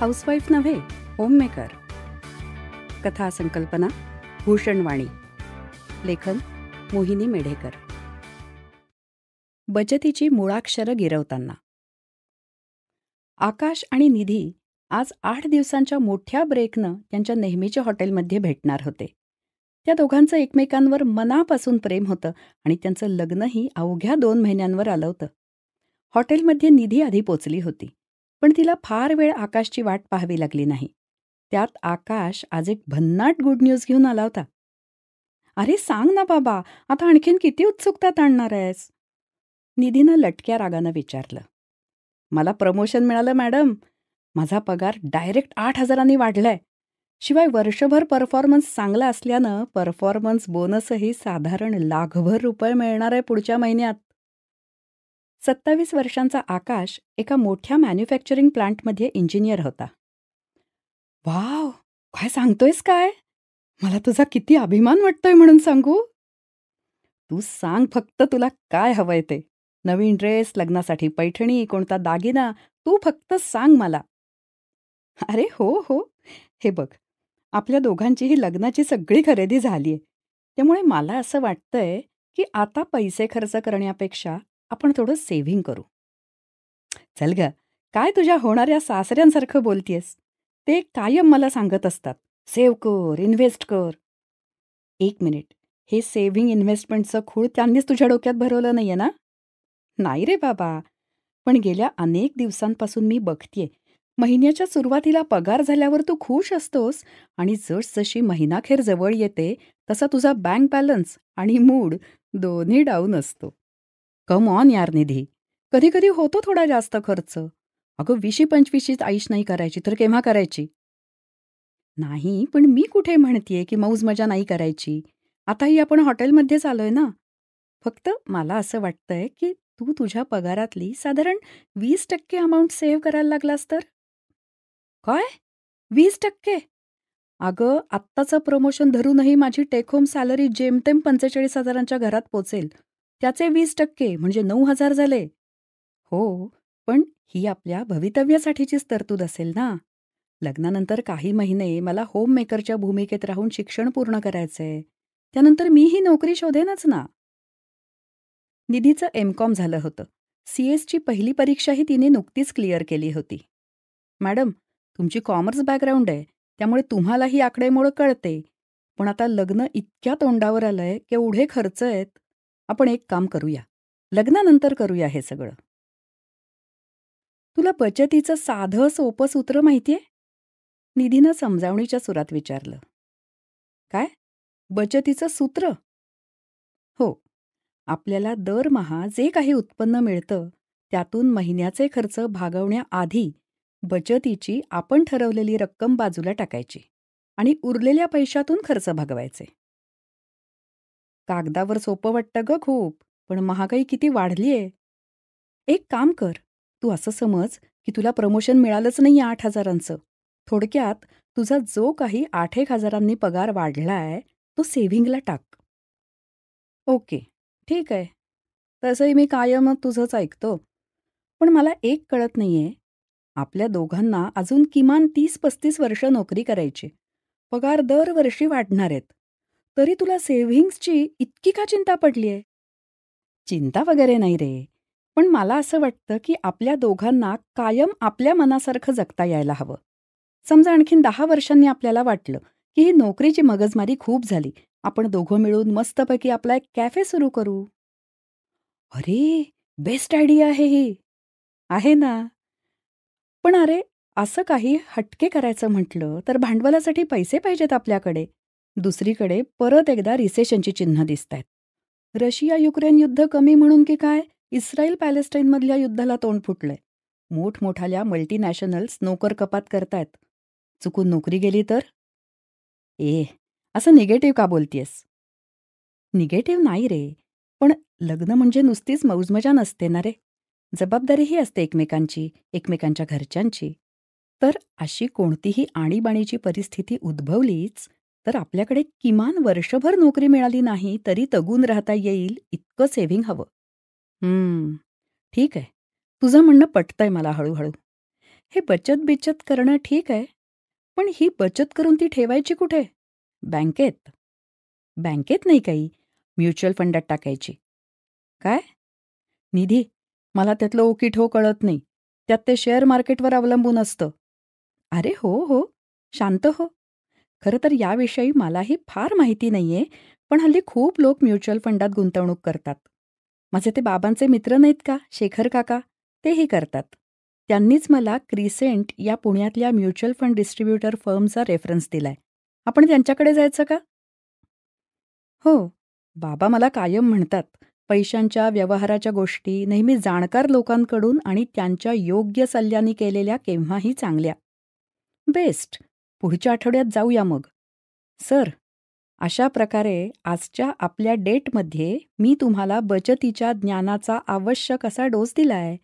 housewife नव्हे homemaker कथा संकल्पना भूषणवाणी लेखन मोहिनी मेढेकर बचतीची मुळाक्षरं गिरवताना आकाश आणि निधी आज आठ दिवसांच्या मोठ्या ब्रेकनं त्यांच्या नेहमीच्या हॉटेलमध्ये भेटणार होते त्या दोघांचं एकमेकांवर मनापासून प्रेम होतं आणि त्यांचं लग्नही अवघ्या दोन महिन्यांवर आलं होतं हॉटेलमध्ये निधी आधी पोचली होती पण तिला फार वेळ आकाशची वाट पाहावी लागली नाही त्यात आकाश आज एक भन्नाट गुड न्यूज घेऊन आला होता अरे सांग ना बाबा आता आणखीन किती उत्सुकता आणणार आहेस निधीनं लटक्या रागानं विचारलं मला प्रमोशन मिळालं मॅडम माझा पगार डायरेक्ट आठ हजारांनी वाढलाय शिवाय वर्षभर परफॉर्मन्स चांगला असल्यानं परफॉर्मन्स बोनसही साधारण लाखभर रुपये मिळणार आहे पुढच्या महिन्यात सत्तावीस वर्षांचा आकाश एका मोठ्या मॅन्युफॅक्चरिंग प्लांटमध्ये इंजिनियर होता वाव काय सांगतोयस काय मला तुझा किती अभिमान वाटतोय म्हणून सांगू तू सांग फक्त तुला काय हवंय ते नवीन ड्रेस लग्नासाठी पैठणी कोणता दागिना तू फक्त सांग मला अरे हो हो हे बघ आपल्या दोघांचीही लग्नाची सगळी खरेदी झालीय त्यामुळे मला असं वाटतंय की आता पैसे खर्च करण्यापेक्षा आपण थोडं सेव्हिंग करू चल ग काय तुझ्या होणाऱ्या सासऱ्यांसारखं बोलतीयस ते कायम मला सांगत असतात सेव्ह कर इन्व्हेस्ट कर एक मिनिट हे सेव्हिंग इन्व्हेस्टमेंटचं खूळ त्यांनीच तुझ्या डोक्यात भरवलं नाहीये ना नाही रे बाबा पण गेल्या अनेक दिवसांपासून मी बघतेय महिन्याच्या सुरुवातीला पगार झाल्यावर तू खुश असतोस आणि जसजशी महिनाखेर जवळ येते तसा तुझा बँक बॅलन्स आणि मूड दोन्ही डाऊन असतो कम ऑन यार निधी कधी कधी होतो थोडा जास्त खर्च अगं विशी पंचवीशीच आईश नाही करायची तर केव्हा करायची नाही पण मी कुठे म्हणतेय की मौज मजा नाही करायची आताही आपण हॉटेलमध्येच आलोय ना फक्त मला असं वाटतंय की तू तुझ्या पगारातली साधारण वीस टक्के अमाऊंट सेव्ह करायला लागलास तर काय वीस टक्के अगं आत्ताचं प्रमोशन धरूनही माझी टेक होम सॅलरी जेमतेम पंचेचाळीस हजारांच्या घरात पोचेल त्याचे वीस टक्के म्हणजे नऊ हजार झाले हो पण ही आपल्या भवितव्यासाठीचीच तरतूद असेल ना लग्नानंतर काही महिने मला होम मेकरच्या भूमिकेत राहून शिक्षण पूर्ण करायचंय त्यानंतर मी ही नोकरी शोधेनच ना निधीचं एमकॉम झालं होतं सी सीएसची पहिली परीक्षाही तिने नुकतीच क्लिअर केली होती मॅडम तुमची कॉमर्स बॅकग्राऊंड आहे त्यामुळे तुम्हाला ही आकडेमोड कळते पण आता लग्न इतक्या तोंडावर आलंय केवढे खर्च आहेत आपण एक काम करूया लग्नानंतर करूया हे सगळं तुला बचतीचं साधं सोपं सूत्र माहितीये निधीनं समजावणीच्या सुरात विचारलं काय बचतीचं सूत्र हो आपल्याला दरमहा जे काही उत्पन्न मिळतं त्यातून महिन्याचे खर्च भागवण्याआधी बचतीची आपण ठरवलेली रक्कम बाजूला टाकायची आणि उरलेल्या पैशातून खर्च भागवायचे कागदावर सोपं वाटतं ग खूप पण महागाई किती वाढली आहे एक काम कर तू असं समज की तुला प्रमोशन मिळालंच नाही आठ हजारांचं थोडक्यात तुझा जो काही आठ एक हजारांनी पगार वाढलाय तो सेव्हिंगला टाक ओके ठीक आहे तसंही मी कायम तुझंच ऐकतो पण मला एक कळत नाहीये आपल्या दोघांना अजून किमान तीस पस्तीस वर्ष नोकरी करायची पगार दरवर्षी वाढणार आहेत तरी तुला सेव्हिंग्सची इतकी का चिंता पडलीये चिंता वगैरे नाही रे पण मला असं वाटतं की आपल्या दोघांना कायम आपल्या मनासारखं जगता यायला हवं समजा आणखीन दहा वर्षांनी आपल्याला वाटलं की ही नोकरीची मगजमारी खूप झाली आपण दोघं मिळून मस्तपैकी आपला एक कॅफे सुरू करू अरे बेस्ट आयडिया आहे ही आहे ना पण अरे असं काही हटके करायचं म्हटलं तर भांडवलासाठी पैसे पाहिजेत आपल्याकडे दुसरीकडे परत एकदा रिसेशनची चिन्ह दिसत आहेत रशिया युक्रेन युद्ध कमी म्हणून की काय इस्रायल पॅलेस्टाईनमधल्या युद्धाला तोंड फुटलंय मोठमोठाल्या मल्टीनॅशनल्स नोकर कपात करतायत चुकून नोकरी गेली तर ए असं निगेटिव्ह का बोलतीयस निगेटिव्ह नाही रे पण लग्न म्हणजे नुसतीच मौजमजा नसते ना रे जबाबदारीही असते एकमेकांची एकमेकांच्या घरच्यांची तर अशी कोणतीही आणीबाणीची परिस्थिती उद्भवलीच तर आपल्याकडे किमान वर्षभर नोकरी मिळाली नाही तरी तगून राहता येईल इतकं सेव्हिंग हवं हम्म ठीक आहे तुझं म्हणणं पटतंय मला हळूहळू हे बचत बिचत करणं ठीक आहे पण ही बचत करून ती ठेवायची कुठे बँकेत बँकेत नाही काही म्युच्युअल फंडात टाकायची काय निधी मला त्यातलं ठो कळत नाही त्यात ते शेअर मार्केटवर अवलंबून असतं अरे हो हो शांत हो खरं तर याविषयी मलाही फार माहिती नाहीये पण हल्ली खूप लोक म्युच्युअल फंडात गुंतवणूक करतात माझे ते बाबांचे मित्र नाहीत का शेखर काका तेही करतात त्यांनीच मला क्रिसेंट या पुण्यातल्या म्युच्युअल फंड डिस्ट्रीब्युटर फर्मचा रेफरन्स दिलाय आपण त्यांच्याकडे जायचं का हो बाबा मला कायम म्हणतात पैशांच्या व्यवहाराच्या गोष्टी नेहमी जाणकार लोकांकडून आणि त्यांच्या योग्य सल्ल्यांनी केलेल्या केव्हाही चांगल्या बेस्ट पुढच्या आठवड्यात जाऊया मग सर अशा प्रकारे आजच्या आपल्या डेटमध्ये मी तुम्हाला बचतीच्या ज्ञानाचा आवश्यक असा डोस दिलाय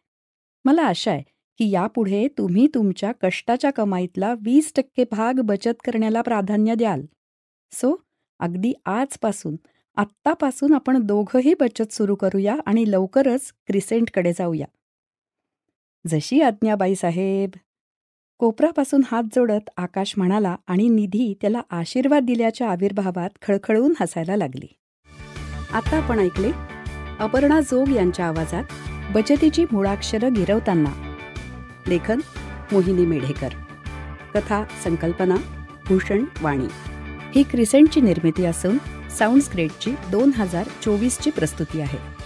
मला आशा आहे की यापुढे तुम्ही तुमच्या कष्टाच्या कमाईतला वीस टक्के भाग बचत करण्याला प्राधान्य द्याल सो अगदी आजपासून आत्तापासून आपण दोघंही बचत सुरू करूया आणि लवकरच क्रिसेंटकडे जाऊया जशी आज्ञाबाई साहेब कोपरापासून हात जोडत आकाश म्हणाला आणि निधी त्याला आशीर्वाद दिल्याच्या आविर्भावात खळखळून हसायला लागली आता आपण ऐकले अपर्णा जोग यांच्या आवाजात बचतीची मुळाक्षरं गिरवताना लेखन मोहिनी मेढेकर कथा संकल्पना भूषण वाणी ही क्रिसेंटची निर्मिती असून साऊंडस्क्रेटची दोन हजार चोवीसची प्रस्तुती आहे